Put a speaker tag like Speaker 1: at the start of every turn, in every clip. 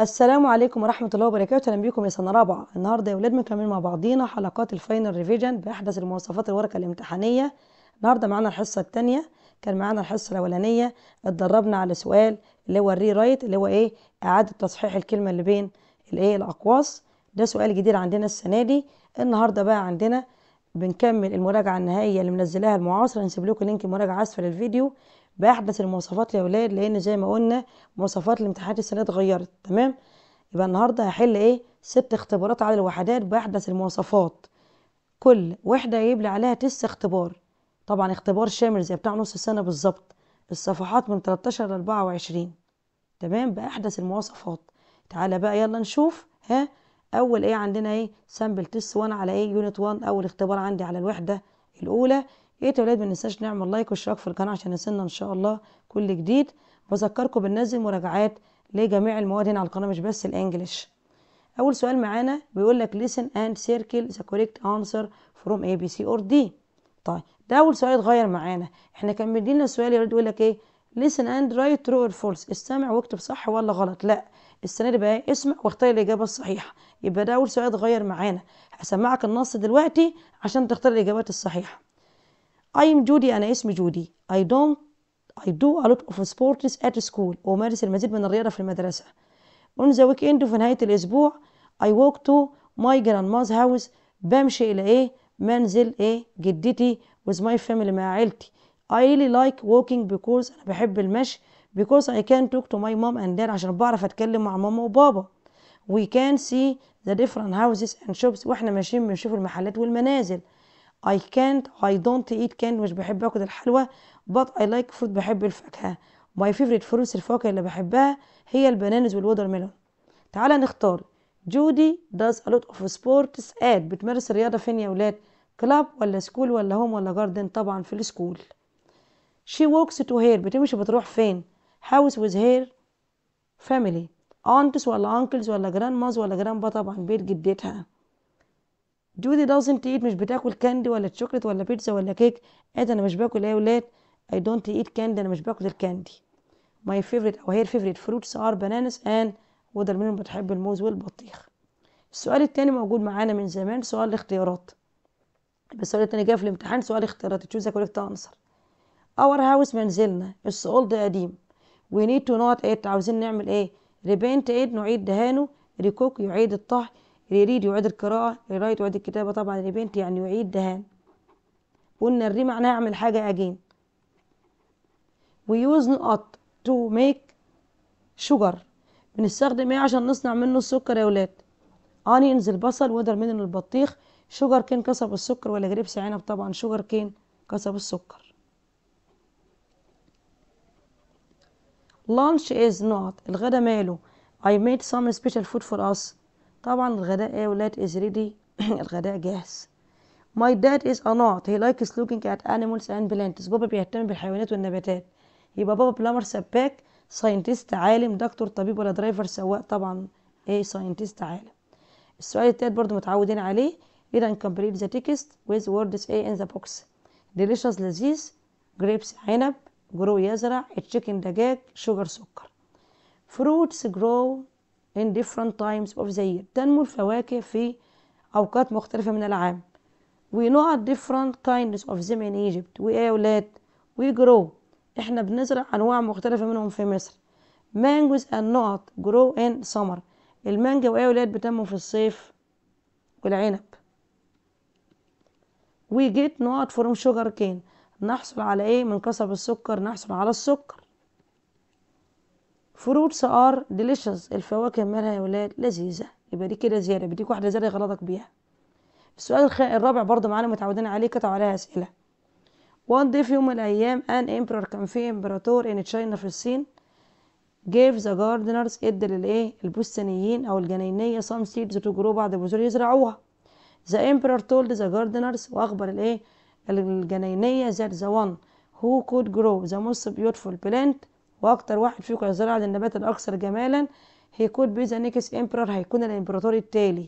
Speaker 1: السلام عليكم ورحمة الله وبركاته أهلا بيكم يا سنة رابعة النهاردة يا ولاد بنكمل مع بعضينا حلقات الفاينل ريفيجن بأحدث المواصفات الورقة الامتحانية النهاردة معانا الحصة التانية كان معانا الحصة الأولانية اتدربنا على سؤال اللي هو الري رايت اللي هو إيه إعادة تصحيح الكلمة اللي بين الإيه الأقواس ده سؤال جديد عندنا السنة دي النهاردة بقى عندنا بنكمل المراجعة النهائية اللي منزلاها المعاصرة هنسيب لكم لينك المراجعة أسفل الفيديو باحدث المواصفات يا ولاد لان زي ما قلنا مواصفات الامتحانات السنه اتغيرت تمام يبقى النهارده هحل ايه ست اختبارات على الوحدات باحدث المواصفات كل وحده يبلى عليها تس اختبار طبعا اختبار شامل زي بتاع نص السنه بالظبط الصفحات من 13 ل 24 تمام باحدث المواصفات تعالى بقى يلا نشوف ها اول ايه عندنا ايه سامبل تس 1 على ايه يونت 1 اول اختبار عندي على الوحده الاولى يا إيه ريت يا ولاد ما ننساش نعمل لايك واشتراك في القناه عشان يوصلنا ان شاء الله كل جديد بذكركم بننزل مراجعات لجميع المواد هنا على القناه مش بس الانجليش اول سؤال معانا بيقول لك listen and circle the correct answer from A B C or D طيب ده اول سؤال اتغير معانا احنا كان مدينا سؤال يا ريت يقول لك ايه listen and write true or false استمع واكتب صح ولا غلط لا السنه دي بقى اسمع واختار الاجابه الصحيحه يبقى ده اول سؤال اتغير معانا هسمعك النص دلوقتي عشان تختار الاجابات الصحيحه I'm Judy أنا اسمي جودي I don't I do a lot of sports at school أمارس المزيد من الرياضة في المدرسة on the weekend في نهاية الأسبوع I walk to my grandma's house بمشي إلى إيه منزل إيه جدتي with my family مع عيلتي I really like walking because أنا بحب المشي because I can talk to my mom and dad عشان بعرف أتكلم مع ماما وبابا we can see the different houses and shops واحنا ماشيين بنشوف المحلات والمنازل I can't I don't eat can't مش بحب اكل الحلوى but I like fruit بحب الفاكهة my favorite fruits الفاكهة اللي بحبها هي البنانز والوودر ميلون تعالى نختار جودي does a lot of sports at بتمارس الرياضة فين يا ولاد كلاب ولا سكول ولا هوم ولا جاردن طبعا في السكول she walks to her بتمشي بتروح فين house with her family aunts ولا uncles ولا grandmas ولا grandpa طبعا بيت جدتها جودي doesn't eat مش بتاكل كاندي ولا شوكليت ولا بيتزا ولا كيك ايه ده انا مش باكل ايه يا ولاد I don't eat candy انا مش باكل الكاندي my favorite او her favorite fruits are bananas and watermelon بتحب الموز والبطيخ السؤال التاني موجود معانا من زمان سؤال الاختيارات بس السؤال التاني جاي في الامتحان سؤال اختيارات تشوز كوريكت انسر اور هاوس منزلنا السؤال ده قديم we need to not eat عاوزين نعمل ايه repaint it نعيد دهانه ريكوك يعيد الطهي يريد يعيد القراءة يريد يعيد الكتابة طبعا ريبنت يعني يعيد دهان قلنا الري معناها أعمل حاجة أجين ويوز نقط تو ميك شجر بنستخدم ايه عشان نصنع منه السكر يا ولاد انينز البصل ودر من البطيخ شجر كين كسب السكر ولا جريبس عنب طبعا شجر كين كسب السكر لانش از نوت الغدا ماله I made some special food for us طبعا الغداء ايه يا ولاد is ready الغداء جاهز My dad is a nut he likes looking at animals and plants بابا بيهتم بالحيوانات والنباتات يبقى بابا بلامر سباك ساينتست عالم دكتور طبيب ولا درايفر سواق طبعا ايه ساينتست عالم السؤال التالت برضو متعودين عليه إذا complete the text with words A in the box delicious لذيذ grapes عنب grow يزرع chicken دجاج sugar سكر fruits grow in different times of the year تنمو الفواكه في أوقات مختلفة من العام we know a different kinds of them in Egypt we يا ولاد we grow إحنا بنزرع أنواع مختلفة منهم في مصر mangoes and not grow in summer المانجا وإيه يا ولاد بتنمو في الصيف والعنب we get not from sugar cane نحصل على إيه من قصب السكر نحصل على السكر فروتس ار ديليشس الفواكه مالها يا ولاد لذيذه يبقى دي كده زياده بديك واحده زياده غلطك بيها السؤال الرابع برضه معانا متعودين عليه قطعوا عليها اسئله وان دي في يوم من الايام ان امبرور كان في امبراطور ان تشاينا في الصين جيف ذا جاردنرز ادى للايه البستانيين او الجناينيه سام سيدز تو جرو بعض البذور يزرعوها ذا امبرور تولد ذا جاردنرز واخبر الايه الجناينيه ذات ذا وان هو كود جرو ذا موست بيوتفول بلانت واكتر واحد فيكم هيظهر على النبات الاكثر جمالا هيكون بي ذا نيكست امبرور هيكون الامبراطور التالي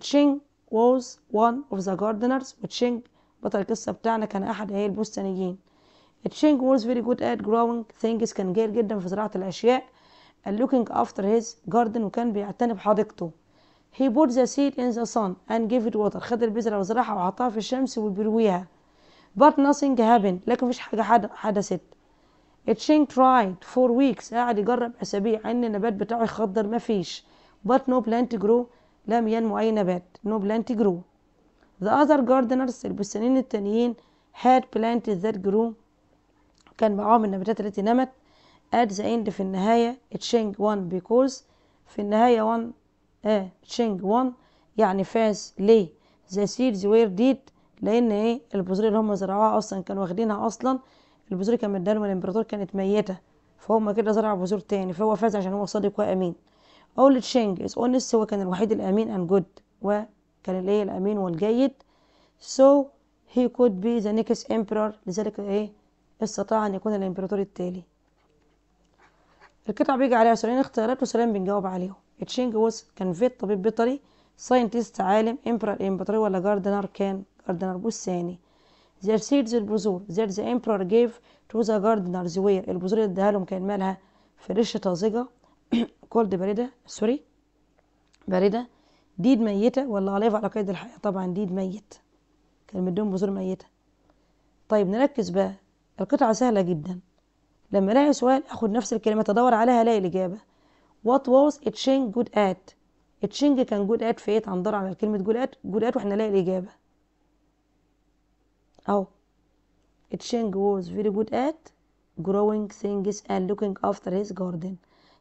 Speaker 1: تشينج was one of the gardeners وتشينج بطل القصة بتاعنا كان أحد عيال البستانيين تشينج was very good at growing things كان جيد جدا في زراعة الأشياء looking after his garden وكان بيعتني بحديقته he put the seed in the sun and gave it water خد البذرة وزرعها وحطها في الشمس وبيرويها but nothing happened لكن مفيش حاجة حدثت حد اتشينج ترايد فور ويكس قاعد يجرب اسابيع ان النبات بتاعه يخضر ما فيش بات نو بلانت جرو لم ينمو اي نبات نو بلانت جرو ذا اذر جاردنرز البستانيين التانيين هاد بلانت ذات جرو كان معاهم النباتات التي نمت at the end في النهاية itching وان بيكوز في النهاية وان اه itching one يعني فاز ليه the seeds were dead لأن ايه البذور اللي هم زرعوها أصلا كانوا واخدينها أصلا البذور كان مداله الامبراطور كانت ميته فهم كده زرع بذور تاني فهو فاز عشان هو صادق وامين اول تشينج از اونست هو كان الوحيد الامين اند جود وكان الايه الامين والجيد سو هي كود بي ذا نيكس امبرور لذلك ايه استطاع ان يكون الامبراطور التالي القطعه بيجي عليها سؤالين اختيارات وسلام بنجاوب عليهم تشينج ووز كان فيت طبيب بيطري ساينتست عالم امبرور امبراطوري ولا جاردنر كان جاردنر بوس ثاني زير سيلز البذور that ذا امبرور جيف تو ذا جاردنرز وير البذور اللي اداها لهم كان مالها فريش طازجة كولد باردة سوري باردة ديد ميتة ولا عليف على قيد الحياة طبعا ديد ميت كان مديهم بذور ميتة طيب نركز بقى القطعة سهلة جدا لما الاقي سؤال اخد نفس الكلمة ادور عليها الاقي الاجابة وات واز اتشينج جود ات اتشينج كان جود ات في ايه عن على كلمة جود ات good at واحنا نلاقي الاجابة اهو oh, Cheng was very good at growing things and looking after his garden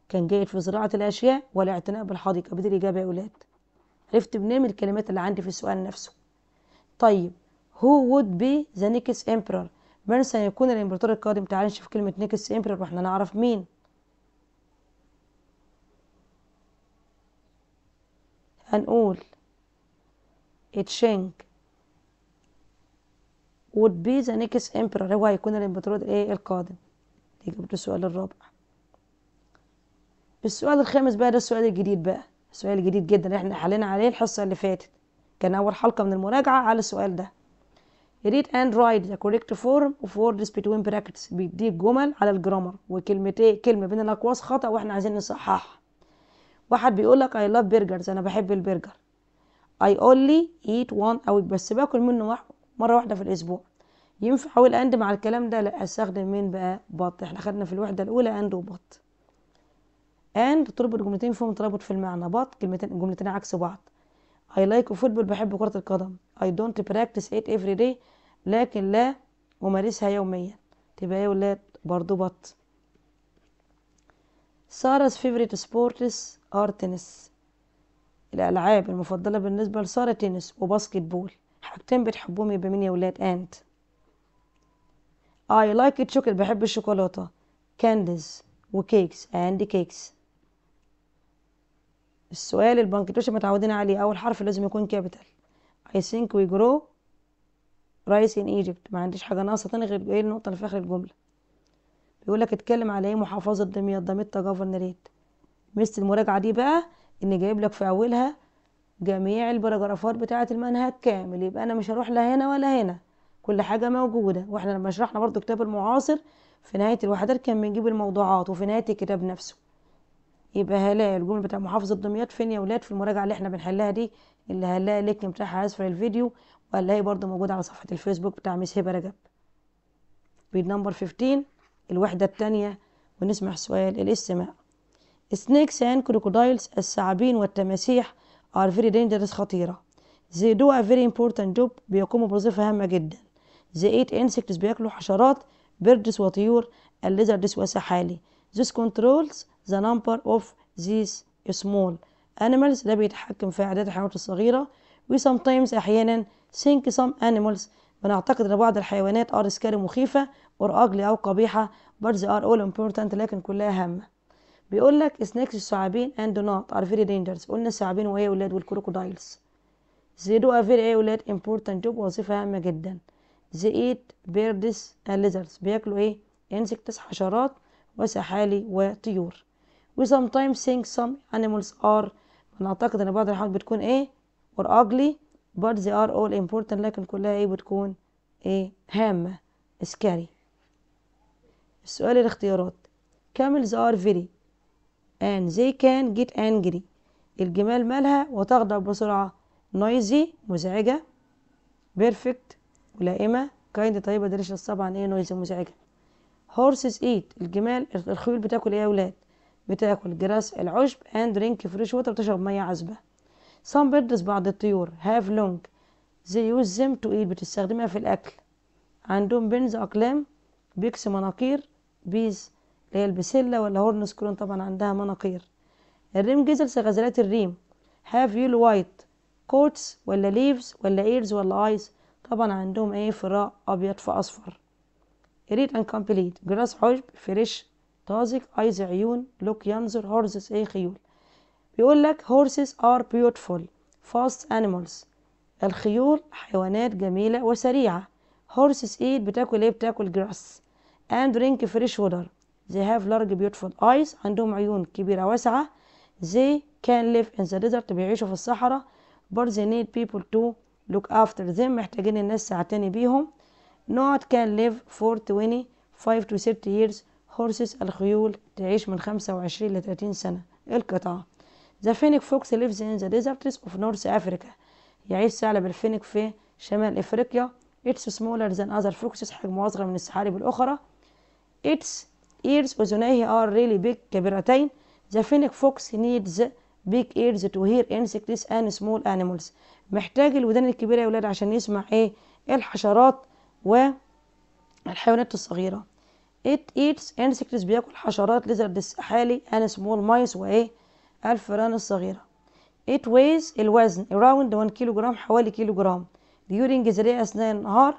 Speaker 1: كان جيد في زراعة الأشياء والاعتناء بالحديقة بدي الإجابة يا أولاد عرفت منين الكلمات اللي عندي في السؤال نفسه طيب هو would be the next emperor من سيكون الإمبراطور القادم تعال نشوف كلمة next emperor واحنا نعرف مين هنقول تشينج would be the next emperor هو هيكون الامبراطور الايه القادم نيجي للسؤال الرابع السؤال الخامس بقى ده السؤال الجديد بقى السؤال الجديد جدا احنا حلينا عليه الحصه اللي فاتت كان اول حلقه من المراجعه على السؤال ده read and write the correct form of words between brackets بيديك جمل على الجرامر وكلمتين كلمه بين الاقواس خطا واحنا عايزين نصححها واحد بيقول لك I love burgers انا بحب البرجر I only eat one أو بس باكل منه واحد مرة واحدة في الأسبوع ينفع اقول أند مع الكلام ده لا أستخدم مين بقى بط احنا خدنا في الوحدة الأولى أند وبط أند تربط جملتين فيهم ترابط في المعنى بط كلمتين جملتين عكس بعض اي لايك فوتبول بحب كرة القدم اي دونت براكتس ات افري داي لكن لا أمارسها يوميا تبقى يا ولاد برضو بط ساره فيفريت سبورتس ار تنس الألعاب المفضلة بالنسبة لسارة تنس وباسكت بول حاجتين بتحبهم يبقى مين يا ولاد أنت I like it chocolate بحب الشوكولاتة candies وكيكس and cakes السؤال البنكتوش متعودين عليه أول حرف لازم يكون كابيتال I think we grow rice in Egypt ما عنديش حاجة ناقصة تاني غير ايه النقطة اللي في آخر الجملة بيقول لك اتكلم على ايه محافظة دمياط دمياط جفرنريت ميزة المراجعة دي بقى إن جايب لك في أولها جميع البراجرافات بتاعة المنهج كامل يبقى أنا مش هروح لا هنا ولا هنا كل حاجة موجودة واحنا لما شرحنا برضو كتاب المعاصر في نهاية الوحدات كان بنجيب الموضوعات وفي نهاية الكتاب نفسه يبقى هلاقي الجمل بتاع محافظة دمياط فين يا ولاد في المراجعة اللي احنا بنحلها دي اللي هلاقي اللينك بتاعها أسفل الفيديو وهلاقي برضو موجود على صفحة الفيسبوك بتاع ميس هبة رجب بيد نمبر 15 الوحدة الثانيه ونسمع سؤال الاستماع سنيكس اند كروكودايلز الثعابين والتماسيح are very dangerous خطيرة they do a very important job بيقوموا بوظيفة هامة جدا they eat insects بياكلوا حشرات birds وطيور الليزردس وسحالي this controls the number of these small animals ده بيتحكم في أعداد الحيوانات الصغيرة we sometimes أحيانا think some animals بنعتقد أن بعض الحيوانات are scary مخيفة or ugly أو قبيحة but they are all important لكن كلها هامة بيقول لك سناكس الثعابين اند نوت ار فيري دينجرز قلنا الثعابين يا ولاد والكروكودايلز زي دو a very ايه ولاد امبورتنت جوب وظيفة هامة جدا زي ايت بيردز اند ليزرز بياكلوا ايه انسكتس حشرات وسحالي وطيور we sometimes think some animals ار نعتقد ان بعض الحيوانات بتكون ايه اور اجلي but زي ار اول امبورتنت لكن كلها ايه بتكون ايه هامة سكاري السؤال الاختيارات كاملز ار فيري ان زي كان جيت انجري الجمال مالها وتغضب بسرعة نويزي مزعجة بيرفكت ملائمة كايند طيبة ديليشس طبعا ايه نويزي مزعجة هورسز ايت الجمال الخيول بتاكل ايه يا ولاد بتاكل جراس العشب اند درينك فريش ووتر بتشرب ميه عذبه سام بيردز بعض الطيور هاف لونج زي يوز زيم تو ايت بتستخدمها في الاكل عندهم بنز اقلام بيكس مناقير بيز اللي هي البسلة ولا هورنس كرون طبعا عندها مناقير الريم جيزلز غزلات الريم هاف يول وايت كوتس ولا ليفز ولا ايرز ولا ايز طبعا عندهم ايه فراء ابيض في اصفر ريد ان كومبليت جراس حجب فريش طازج ايز عيون لوك ينظر هورسز ايه خيول بيقول لك هورسز ار بيوتفول فاست انيمالز الخيول حيوانات جميلة وسريعة هورسز ايه بتاكل ايه بتاكل جراس اند درينك فريش ودر they have large beautiful eyes عندهم عيون كبيرة واسعة they can live in the desert بيعيشوا في الصحراء but they need people to look after them محتاجين الناس تعتني بيهم not can live for 25 to 30 years horses الخيول تعيش من 25 ل 30 سنة القطع The phoenix fox lives in the deserts of North Africa يعيش ثعلب الفينك في شمال إفريقيا It's smaller than other foxes حجمه أصغر من السحالب الأخرى It's ears أذنيه آه are really big كبيرتين The phoenix fox needs big ears to hear insects and small animals محتاج الودان الكبيرة يا ولاد عشان يسمع ايه, إيه الحشرات والحيوانات الصغيرة It eats insects بياكل حشرات ليزرد السحالي and small mice وايه الفئران الصغيرة It weighs الوزن around 1 كيلو جرام حوالي كيلو جرام during the day أثناء النهار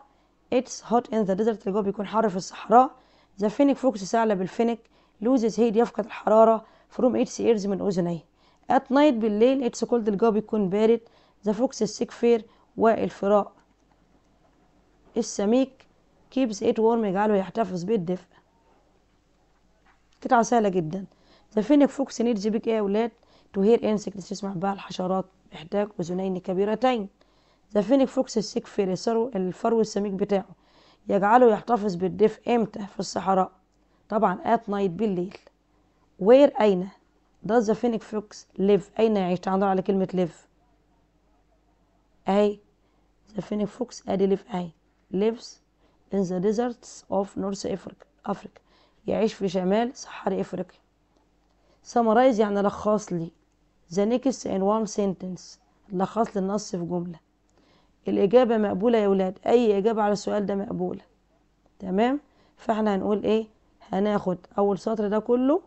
Speaker 1: It's hot in the desert الجو بيكون حار في الصحراء ذا فينيك فوكس ثعلب الفينيك لوزز هيد يفقد الحرارة فروم اتس ايرز من أذنيه ات نايت بالليل اتس كولد الجو بيكون بارد ذا فوكس السيك فير والفراء السميك كيبس ات وورم يجعله يحتفظ بالدفء قطعة سهلة جدا ذا فينيك فوكس نيدز بيك ايه يا ولاد تو هير انسكت تسمع بها الحشرات محتاج أذنين كبيرتين ذا فينيك فوكس السيك فير الفرو السميك بتاعه يجعله يحتفظ بالدفء امتى في الصحراء طبعا at night بالليل وير أين does the phoenix fox live أين يعيش تعالوا على كلمة live اي the phoenix fox أدي live اي lives in the deserts of North Africa أفريقيا يعيش في شمال صحاري أفريقيا summarize يعني لخص لي the next in one sentence لخص لي النص في جملة الإجابة مقبولة يا ولاد أي إجابة على السؤال ده مقبولة تمام فاحنا هنقول إيه هناخد أول سطر ده كله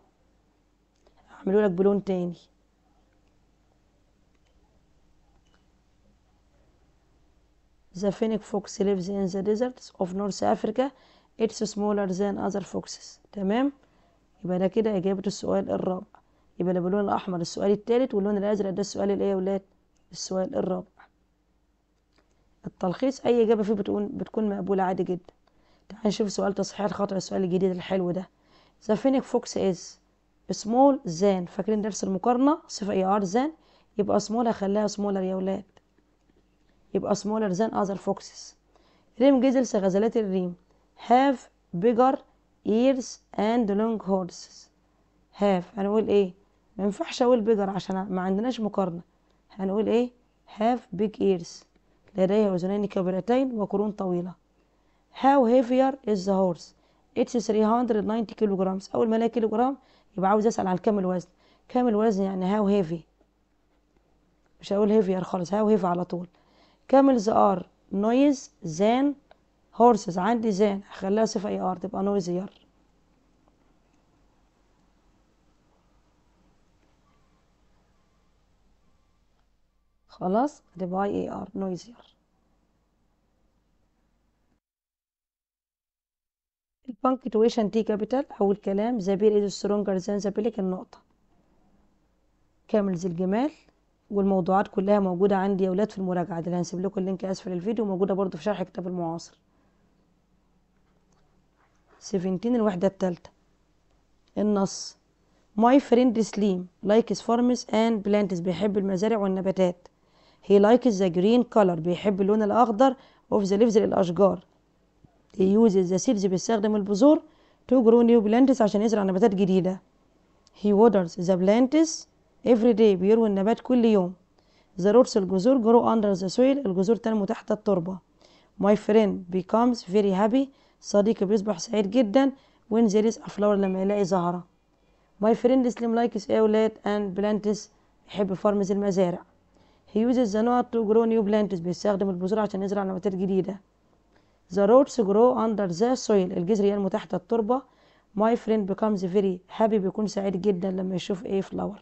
Speaker 1: هعمله لك بلون تاني The Phoenix fox lives in the deserts of North Africa It's smaller than other foxes تمام يبقى ده كده إجابة السؤال الرابع يبقى ده باللون الأحمر السؤال التالت واللون الأزرق ده السؤال الإيه يا ولاد السؤال الرابع التلخيص اي اجابه فيه بتكون بتكون مقبوله عادي جدا تعال نشوف سؤال تصحيح الخطا السؤال الجديد الحلو ده ذا فينيك فوكس از سمول زان فاكرين درس المقارنه صفه اي ار زان يبقى سمول هخليها سمولر يا ولاد يبقى سمولر زان اذر فوكسز ريم جيزلز غزلات الريم هاف بيجر ايرز اند لونج هورسز هاف هنقول ايه ما ينفعش اقول بيجر عشان ما عندناش مقارنه هنقول ايه هاف بيج ايرز لديه أذنين كبيرتين وقرون طويلة How heavier is the horse? It's 390 kilograms أول ما ألاقي كيلوغرام يبقى عاوز أسأل على كام الوزن كام الوزن يعني how heavy مش هقول heavier خالص how heavy على طول camels are noise than horses عندي than هخليها صفة اي ار تبقى noisier خلاص باي اي ار نويزير البانكتويشن تي كابيتال أول كلام ذا بير إز سترونجر ذان ذا بلك النقطة كامل زي الجمال والموضوعات كلها موجودة عندي يا ولاد في المراجعة دي هنسيب لكم اللينك أسفل الفيديو موجودة برضو في شرح كتاب المعاصر سفنتين الوحدة التالتة النص ماي فريند سليم لايكس فارمز اند بلانتس بيحب المزارع والنباتات هي لايك ذا جرين كولر بيحب اللون الاخضر اوف ذا ليفز للاشجار يوز ذا سيلز بيستخدم البذور تو جرو نيو بلانتس عشان يزرع نباتات جديده هي وودرز ذا بلانتس افري داي بيروي النبات كل يوم ذا روتس الجذور جرو اندر ذا سويل الجذور تنمو تحت التربه ماي فريند بيكامز فيري هابي صديقي بيصبح سعيد جدا وين زيريس افلاور لما يلاقي زهره ماي فريند سليم لايكس اولاد اند بلانتس يحب فارمز المزارع He uses the to grow new plants بيستخدم البذور عشان يزرع نباتات جديدة The roots grow under the soil الجذر ينمو تحت التربة My friend becomes very happy بيكون سعيد جدا لما يشوف a flower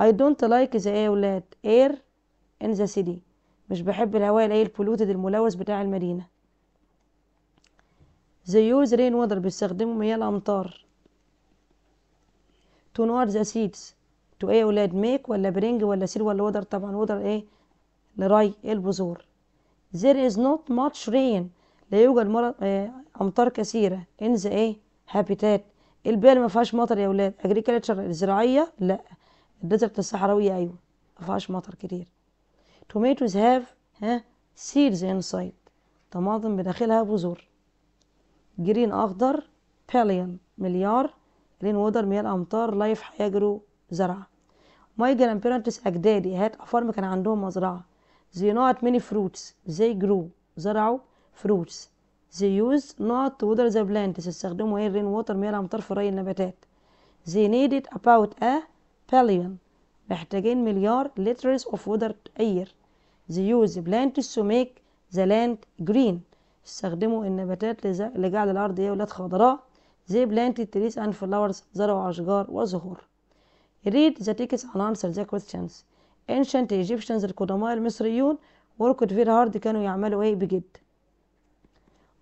Speaker 1: I don't like the air in the city مش بحب الهواء الأي البولوتد الملوث بتاع المدينة They use rain water بيستخدموا مياه الأمطار To nourish the seeds تو ايه يا ولاد ميك ولا برينج ولا سيل ولا ودر طبعا ودر ايه لراي البذور زير از نوت ماتش رين لا يوجد مرض ايه امطار كثيره in ايه هابيتات البال ما فيهاش مطر يا ولاد اجريكلتشر الزراعيه لا الديزرت الصحراويه ايوه ما فيهاش مطر كتير توميتوز هاف ها سيدز انسايد طماطم بداخلها بذور جرين اخضر بليون مليار رين وودر مياه الامطار لايف حياه جرو زرع ماي جراند اجدادي هات افارم كان عندهم مزرعه زي نوت ميني فروتس زي جرو زرعوا فروتس زي يوز نوت تو ودر ذا بلانتس استخدموا ايه الرين ووتر مياه الامطار في ري النباتات زي نيدد اباوت ا بليون محتاجين مليار لترز اوف ودر اير زي يوز بلانتس تو ميك ذا لاند جرين استخدموا النباتات لجعل الارض ايه ولاد خضراء زي بلانتد تريز اند فلاورز زرعوا اشجار وزهور read the text and answer the questions ancient Egyptians القدماء المصريون worked very hard كانوا يعملوا ايه بجد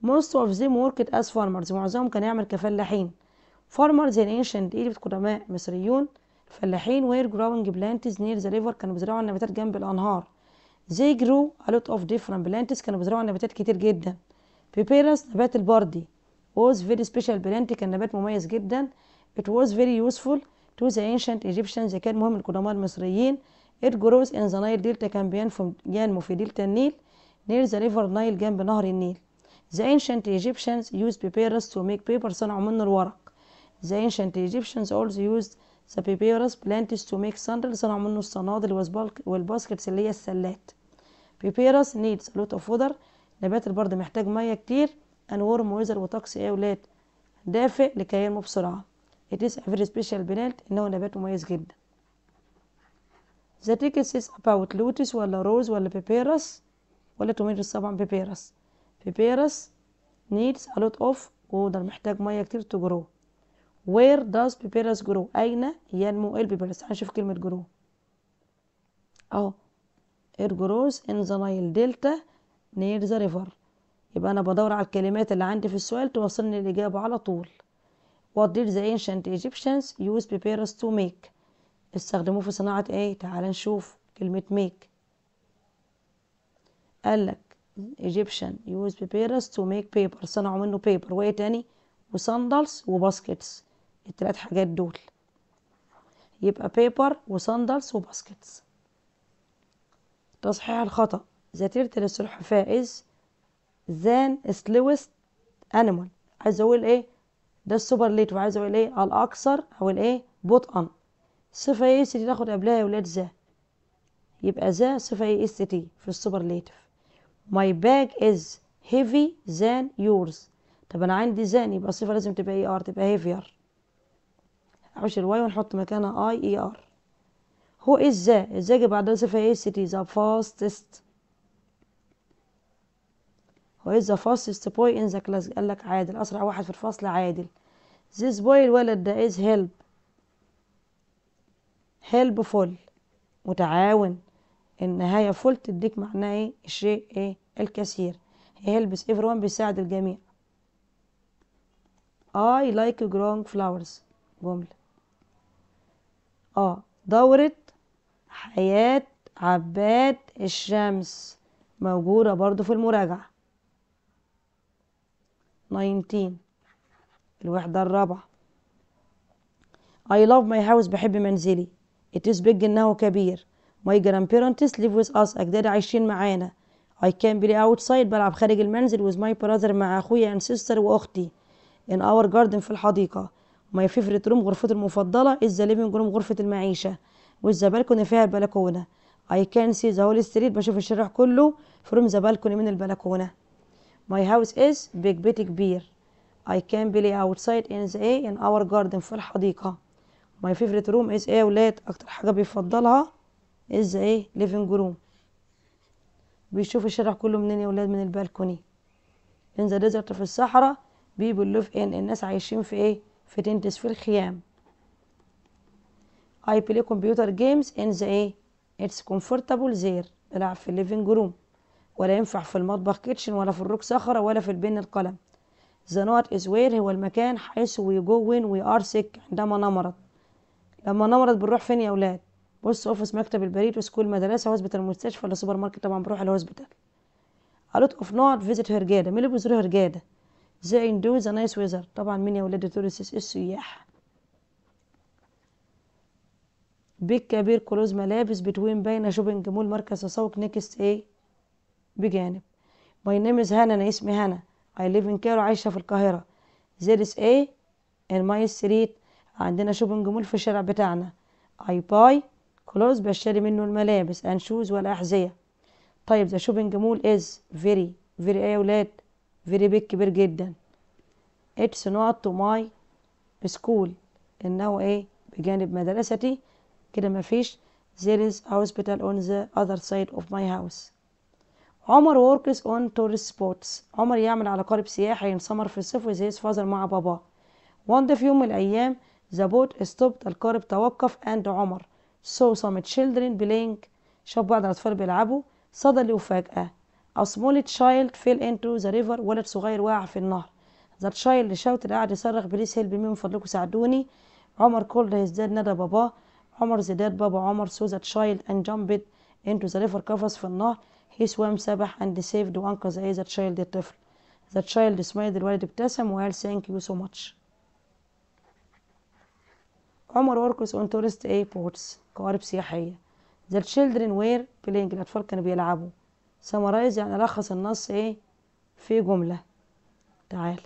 Speaker 1: most of them worked as farmers معظمهم كان يعمل كفلاحين farmers in ancient Egypt قدماء مصريون الفلاحين were growing plants near the river كانوا بيزرعوا النباتات جنب الأنهار they grew a lot of different plants كانوا بيزرعوا نباتات كتير جدا بيبيرس نبات البردي was very special plant كان نبات مميز جدا it was very useful to the ancient Egyptians ذكاء المهم القدماء المصريين it grows in the Nile Delta كان بينمو في دلتا النيل near the river Nile جنب نهر النيل the ancient Egyptians used papyrus to make paper صنعوا منه الورق the ancient Egyptians also used the papyrus plants to make sandals صنعوا منه الصنادل والباسكتس اللي هي السلات papyrus needs a lot of water نبات البرد محتاج ميه كتير and warm weather وطقس ايه ولاد دافئ لكي ينمو بسرعه It is a very special plant إنه نبات مميز جدا. The text is about lotus ولا rose ولا papyrus ولا توميرس طبعا papyrus. Papyrus needs a lot of water محتاج مية كتير to grow. Where does papyrus grow؟ أين ينمو البيبرس؟ هنشوف كلمة grow. أهو it grows in the Nile Delta near the river. يبقى أنا بدور على الكلمات اللي عندي في السؤال توصلني الإجابة على طول. What did the ancient Egyptians use papyrus to make استخدموه في صناعة ايه تعال نشوف كلمة make قالك Egyptian use papyrus to make paper صنعوا منه paper وايه تاني وصندلز وباسكتس التلات حاجات دول يبقى paper وصندلز وباسكتس تصحيح الخطأ ذاتيرة السلحفاة is than slowest animal عايز اقول ايه ده السوبر ليت عايز اقول ايه الاكثر او الايه بطئا صفه ايه ستي تاخد ناخد قبلها يا ولاد ذا يبقى ذا صفه ايه ستي في السوبر السوبرليتيف ماي باج از هيفي ذان يورز طب انا عندي ذان يبقى الصفه لازم تبقى اي ار تبقى هيفير احوش الواي ونحط مكانها اي اي ار هو ايه ذا ازاي بعدها صفه ايه ستي ذا فاستست وإذا فاستست بوي إن ذا كلاس قال لك عادل أسرع واحد في الفصل عادل ذيس بوي الولد ده إز هيلب هيلب فول متعاون النهاية فول تديك معناه إيه الشيء إيه الكثير هيلبس إيفر وان بيساعد الجميع I like growing flowers جملة اه دورة حياة عباد الشمس موجودة برضو في المراجعة 19 الوحدة الرابعة I love my house بحب منزلي It is big إنه كبير My grandparents live with us أجدادي عايشين معانا I can play outside بلعب خارج المنزل with my brother مع أخويا and sister وأختي In our garden في الحديقة My favorite room غرفتي المفضلة is the living room غرفة المعيشة with the balcony فيها البلكونة I can see the whole street بشوف الشارع كله from the balcony من البلكونة My house is big بيتي كبير I can play outside in the A in our garden في الحديقة My favorite room is إيه يا ولاد أكتر حاجة بيفضلها is the living room بيشوف الشارع كله منين يا ولاد من البالكوني in the desert في الصحراء people live in الناس عايشين في إيه في تنتس في الخيام I play computer games in the إيه it's comfortable there بلعب في living room ولا ينفع في المطبخ كيتشن ولا في الروك صخرة ولا في البن القلم The not is where هو المكان حيث we go when we are sick عندما نمرض لما نمرض بنروح فين يا ولاد بص اوفيس مكتب البريد وسكول مدرسة هوسبيتال المستشفى ولا سوبر ماركت طبعا بروح الهوسبيتال A lot of not visit هرجادة مين اللي بيزور هرجادة They do the nice weather طبعا مين يا ولاد التوريسيس السياح بيك كبير كلوز ملابس بتوين باينة شوبينج مول مركز تسوق نيكست ايه بجانب My name is هنا أنا اسمي هنا I live in Cairo عايشة في القاهرة There is a in my street عندنا شوبنج مول في الشارع بتاعنا I buy clothes بشتري منه الملابس and shoes والأحذية طيب the shopping mall is very very ايه يا ولاد very big كبير جدا it's not to my school انه ايه بجانب مدرستي كده مفيش there is a hospital on the other side of my house عمر وركس اون تورست سبوتس عمر يعمل على قارب سياحي انصمر في الصيف وزي فازر مع بابا وند في يوم من الايام ذا بوت ستوبت القارب توقف اند عمر سو سام تشيلدرن بلينك شاف بعض الاطفال بيلعبوا صدل وفجاه a small child فيل انتو ذا ريفر ولد صغير واقع في النهر ذا تشايلد شاوت قاعد يصرخ بليز هيلب مي من فضلكم ساعدوني عمر كول هيز داد نادى باباه عمر زداد بابا عمر سو ذا تشايلد اند جامبت انتو ذا ريفر قفز في النهر He swam سبح and saved he is a child الطفل. The child smiled الوالد ابتسم وقال thank you so much. عمر works on tourist airports قوارب سياحية. The children were playing الأطفال كانوا بيلعبوا. summarize يعني لخص النص إيه في جملة. تعال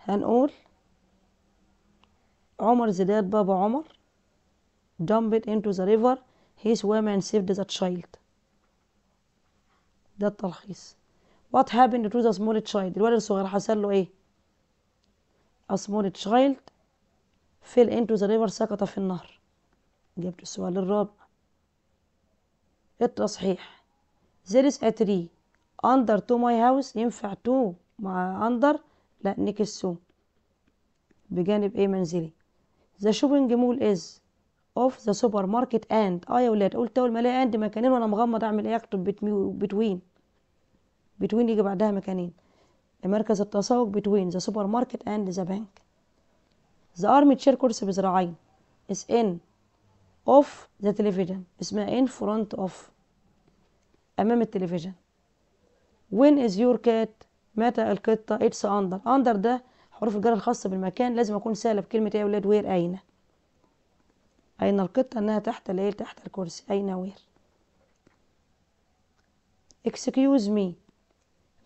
Speaker 1: هنقول عمر زداد بابا عمر jumped into the river he swam and saved the child ده التلخيص what happened to the small child الولد الصغير حصل له ايه a small child fell into the river سقط في النهر جبت السؤال الرابع التصحيح there is a tree under to my house ينفع to مع under لا نكسو بجانب ايه منزلي the shopping mall is اوف ذا سوبر ماركت اند اه يا ولاد قلت اول ما الاقي اند مكانين وانا مغمض اعمل ايه اكتب بتوين بتوين يجي بعدها مكانين مركز التسوق بتوين ذا سوبر ماركت اند ذا بانك ذا ارمي تشير كورس بذراعين اس ان اوف ذا تلفزيون اسمها ان فرونت اوف امام التلفزيون وين از يور كات متى القطه اتس اندر اندر ده حروف الجر الخاصه بالمكان لازم اكون سالب كلمه ايه يا ولاد وير اينه أين القطة أنها تحت الإيه تحت الكرسي أين وير اكسكيوز مي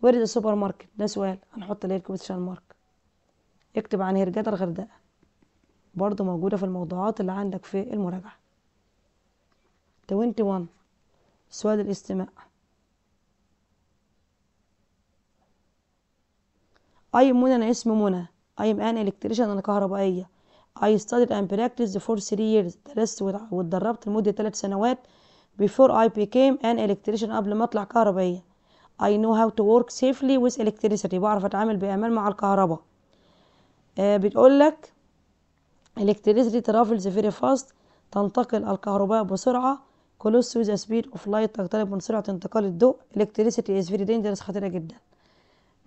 Speaker 1: where السوبر ماركت ده سؤال هنحط ليه الكويشن مارك اكتب عن هرجات الغردقة برضو موجودة في الموضوعات اللي عندك في المراجعة 21 سؤال الاستماع أي منى أنا اسمي منى أي أم أنا إلكتريشن أنا كهربائية I studied and practiced for three years درست واتدربت لمدة ثلاث سنوات before I became an electrician قبل ما أطلع كهربائية I know how to work safely with electricity بعرف أتعامل بأمان مع الكهرباء آه بتقول لك electricity travels very fast تنتقل الكهرباء بسرعة close to the speed of light تقترب من سرعة انتقال الضوء electricity is very dangerous خطيرة جدا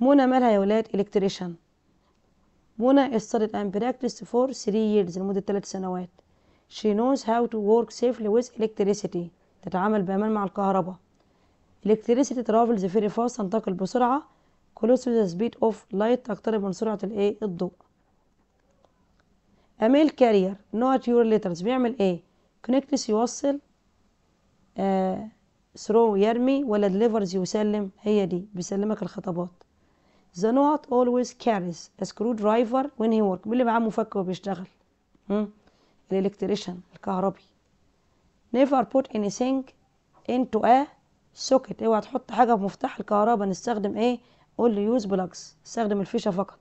Speaker 1: منى مالها يا ولاد electrician Mona studied and practiced for three years لمدة ثلاث سنوات. She knows how to work safely with electricity. تتعامل بأمان مع الكهرباء. Electricity travels very fast تنتقل بسرعة close to the speed of light تقترب من سرعة الايه الضوء. A mail carrier not your letters بيعمل ايه؟ connects يوصل آه through يرمي ولا delivers يسلم هي دي بيسلمك الخطابات. The نوت always carries a screwdriver when he works مين اللي معاه مفك وبيشتغل؟ الإلكتريشن الكهربي never put anything into a socket اوعى تحط حاجة في مفتاح الكهرباء نستخدم ايه؟ only يوز بلاكس استخدم الفيشة فقط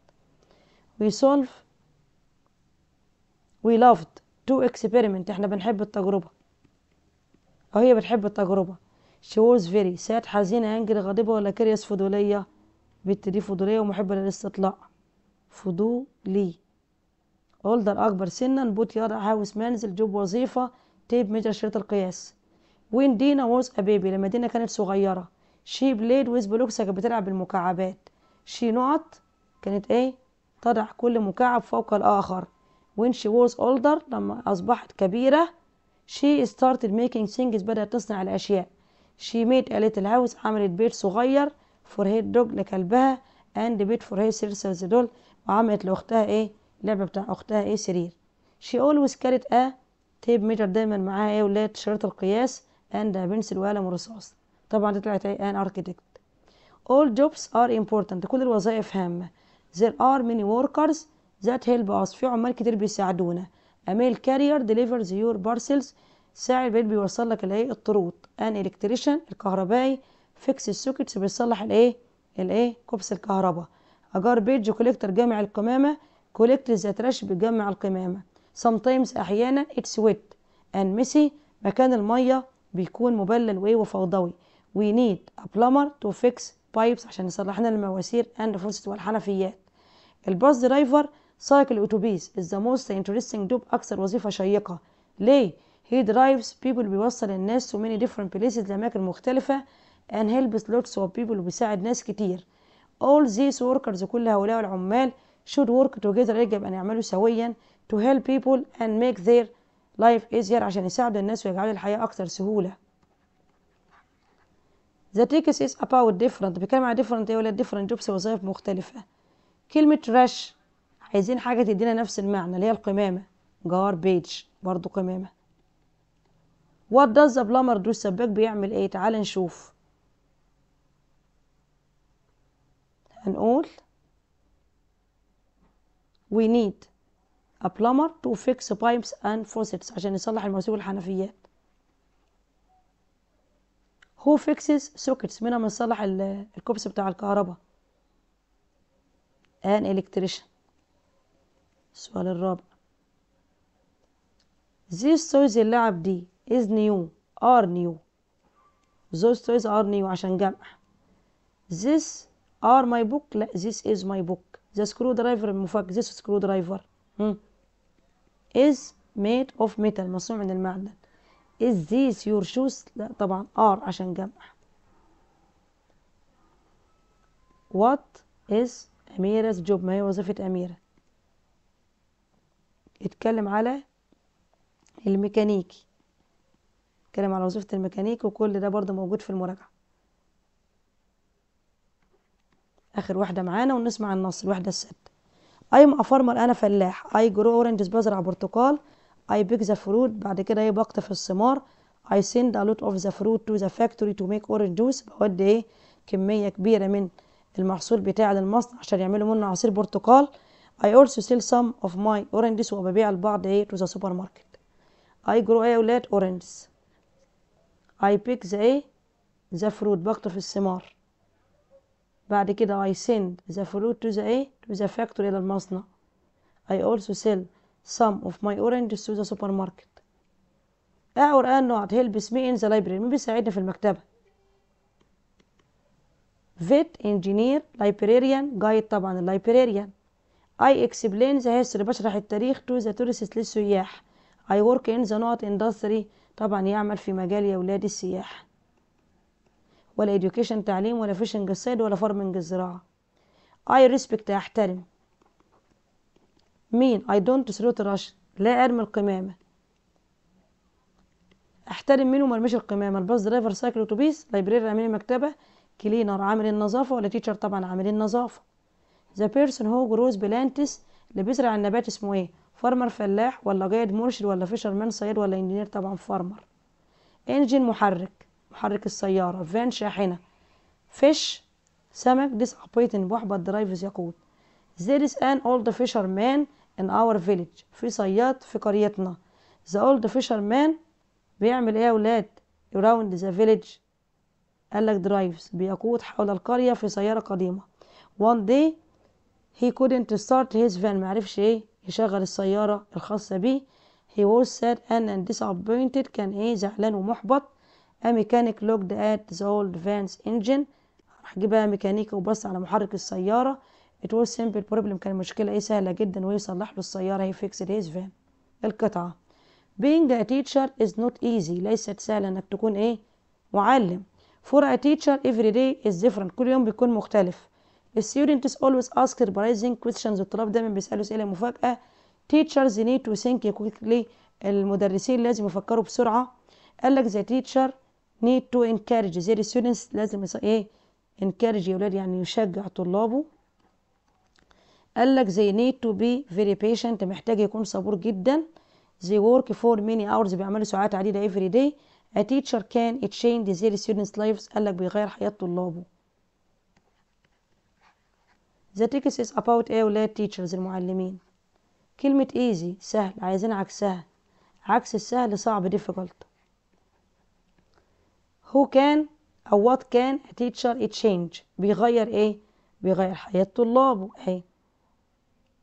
Speaker 1: we solve we loved تو experiment احنا بنحب التجربة أو هي بتحب التجربة she was very sad حزينة انجل غاضبة ولا كريس فضولية البت دي فضولية ومحبة للاستطلاع فضولي أولدر أكبر سنا بوت يضع هاوس منزل جوب وظيفة تيب ميجر شريط القياس وين دينا ووز أبيبي لما دينا كانت صغيرة شي بليد ويز بلوكس كانت بتلعب بالمكعبات شي نقط كانت ايه تضع كل مكعب فوق الآخر وين شي ووز أولدر لما أصبحت كبيرة شي ستارتد ميكينج ثينجز بدأت تصنع الأشياء شي ميد قالت الهاوس عملت بيت صغير فور هير دوج لكلبها اند بيت فور هير سيرسرز دول وعملت لاختها ايه اللعبه بتاع اختها ايه سرير شي اولويز كارت ا تيب ميجر دايما معاها ايه ولاد شريط القياس اند بنسل وقلم ورصاص طبعا دي طلعت ايه ان اركيتكت all jobs are important كل الوظائف هامه there are many workers that help us في عمال كتير بيساعدونا a mail carrier delivers your parcels ساعد بيت بيوصل لك الايه الطرود an electrician الكهربائي فيكس السوكتس بيصلح الايه الايه كوبس الكهرباء اجار بيج كوليكتر جامع القمامه كوليكتر ذات رش بيجمع القمامه sometimes احيانا اتس ويت اند ميسي مكان الميه بيكون مبلل وايه وفوضوي وي نيد ا بلمر تو فيكس بايبس عشان يصلح لنا المواسير اند فرصة والحنفيات الباص درايفر سايكل اتوبيس از ذا موست انترستنج دوب اكثر وظيفه شيقه ليه هي درايفز بيبل بيوصل الناس تو ميني ديفرنت بليسز لاماكن مختلفه and helps lots of people وبيساعد ناس كتير all these workers كل هؤلاء العمال should work together يجب أن يعملوا سويا to help people and make their life easier عشان يساعدوا الناس ويجعل الحياة أكثر سهولة The text is about different بيتكلم عن different ايه ولا different jobs وظائف مختلفة كلمة trash عايزين حاجة تدينا نفس المعنى اللي هي القمامة garbage برضو قمامة What does the plumber do السباك بيعمل ايه تعال نشوف هنقول we need a plumber to fix pipes and faucets عشان يصلح المراسيب والحنفيات who fixes sockets منها يصلح الكوبس بتاع الكهرباء an electrician السؤال الرابع these toys اللعب دي is new are new those toys are new عشان جمع this ار ماي بوك لا ذيس از ماي بوك ذا سكرو درايفر المفك ذيس سكرو درايفر از ميد اوف ميتال مصنوع من المعدن از ذيس يور شوز لا طبعا ار عشان جمع وات از اميره جوب ما هي وظيفة اميرة اتكلم على الميكانيكي اتكلم على وظيفة الميكانيكي وكل ده برضه موجود في المراجعة اخر واحده معانا ونسمع النص الواحده اي ايم افرمر انا فلاح اي جرو اورنجز بزرع برتقال اي بيك ذا فروت بعد كده ايه بقطف الثمار اي سند ا لوت اوف ذا فروت تو ذا فاكتوري تو ميك اورنج جوس بودي ايه كميه كبيره من المحصول بتاعي للمصنع عشان يعملوا منه عصير برتقال اي also سيل سام اوف ماي اورنجز وببيع البعض ايه تو ذا سوبر ماركت اي جرو ايه ولاد اورنجز اي بيك ذا ايه ذا فروت بقطف الثمار بعد كده I send the fruit to the to the factory إلى المصنع I also sell some of my oranges to the supermarket أعور أنه helps me in the library مين بيساعدني في المكتبة vet engineer librarian جايد طبعا librarian I explain the history بشرح التاريخ to the tourists للسياح I work in the not industry طبعا يعمل في مجال يا ولاد السياح ولا education تعليم ولا fishing الصيد ولا farming الزراعة I respect أحترم مين I don't throw rush لا أرمي القمامة أحترم مين ومرميش أرميش القمامة الباص درايفر سايكل أوتوبيس لايبرير عامل المكتبة كلينر عامل النظافة ولا تيتشر طبعا عامل النظافة ذا بيرسون هو جروز بلانتس اللي بيزرع النبات اسمه ايه فارمر فلاح ولا جايد مرشد ولا فيشر مان صيد ولا انجينير طبعا فارمر انجن محرك بحرك السيارة فان شاحنة فيش سمك ديس ابيتن بحبط درايفز يقول there is an old fisherman in our village في صياد في قريتنا the old fisherman بيعمل ايه يا ولاد around the village لك درايفز بيقود حول القرية في سيارة قديمة one day he couldn't start his van معرفش ايه يشغل السيارة الخاصة بيه he was sad and disappointed كان ايه زعلان ومحبط ا ميكانيك لوكد ات ذا اولد فانس انجن راح جيبها ميكانيكا وبص على محرك السياره ات واز سمبل بروبلم كان مشكله ايه سهله جدا ويصلح له السياره هي فيكس هيز فان القطعه بينج ا تيتشر از نوت ايزي ليست سهله انك تكون ايه معلم فور ا تيتشر افري داي از ديفرنت كل يوم بيكون مختلف الستودنت اولويز اسك سربرايزنج كويستشنز الطلاب دايما بيسالوا اسئله مفاجاه تيشرز نيد تو ثينك كويكلي المدرسين لازم يفكروا بسرعه قال لك ذا تيشر need to encourage their students لازم يص... ايه encourage يا ولاد يعني يشجع طلابه قال لك they need to be very patient محتاج يكون صبور جدا they work for many hours بيعملوا ساعات عديدة every day a teacher can change their students lives قال لك بيغير حياة طلابه the text is about ايه ولاد teachers المعلمين كلمة easy سهل عايزين عكسها عكس السهل صعب difficult هو كان أو وات كان تيتشر تشينج بيغير إيه؟ بيغير حياة طلابه أهي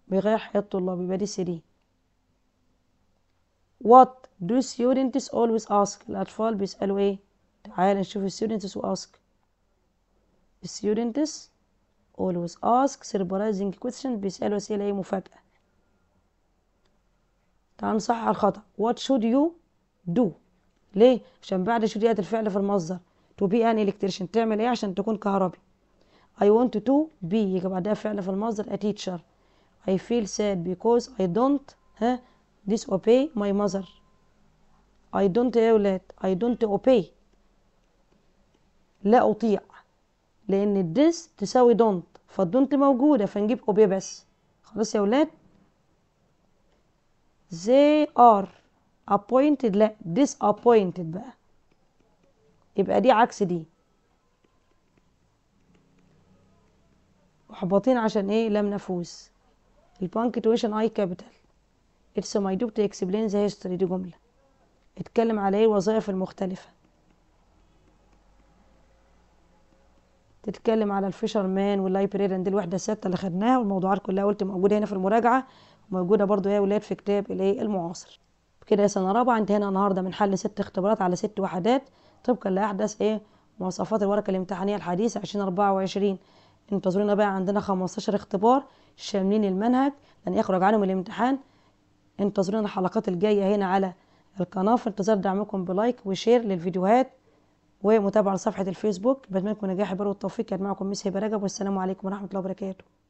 Speaker 1: بيغير حياة طلابه يبقى دي سري وات دو ستودنتس أولويز أسك الأطفال بيسألوا إيه؟ تعال نشوف students وأسك ask أولويز أسك ask surprising بيسألوا أسئلة إيه مفاجأة تعال نصحح الخطأ وات شود يو دو ليه عشان بعد شويه الفعل في المصدر تو بي ان الكتريشن تعمل ايه عشان تكون كهربي I want to be يبقى بعدها فعل في المصدر a teacher I feel sad because I don't ها disobey my mother I don't يا ولاد I don't obey لا أطيع لأن الديس تساوي don't فالدونت موجودة فنجيب obey بس خلاص يا ولاد they are appointed لا disappointed بقى يبقى دي عكس دي محبطين عشان ايه لم نفوز البانكتويشن اي كابيتال اتس ماي دوب تو اكسبلين ذا هيستوري دي جمله اتكلم على ايه الوظائف المختلفه تتكلم على الفيشر مان واللايبريريان دي الوحده السادسه اللي خدناها والموضوعات كلها قلت موجوده هنا في المراجعه وموجوده برضو يا ولاد في كتاب الايه المعاصر كده سنه رابعه انتهينا النهارده من حل ست اختبارات على ست وحدات طبقا لاحدث ايه مواصفات الورقه الامتحانيه الحديثه 2024 انتظرونا بقى عندنا 15 اختبار شاملين المنهج لن يخرج عنهم الامتحان انتظرونا الحلقات الجايه هنا على القناه في انتظار دعمكم بلايك وشير للفيديوهات ومتابعه لصفحه الفيسبوك بتمنى لكم نجاح البر والتوفيق كان معكم ميس هبه رجب والسلام عليكم ورحمه الله وبركاته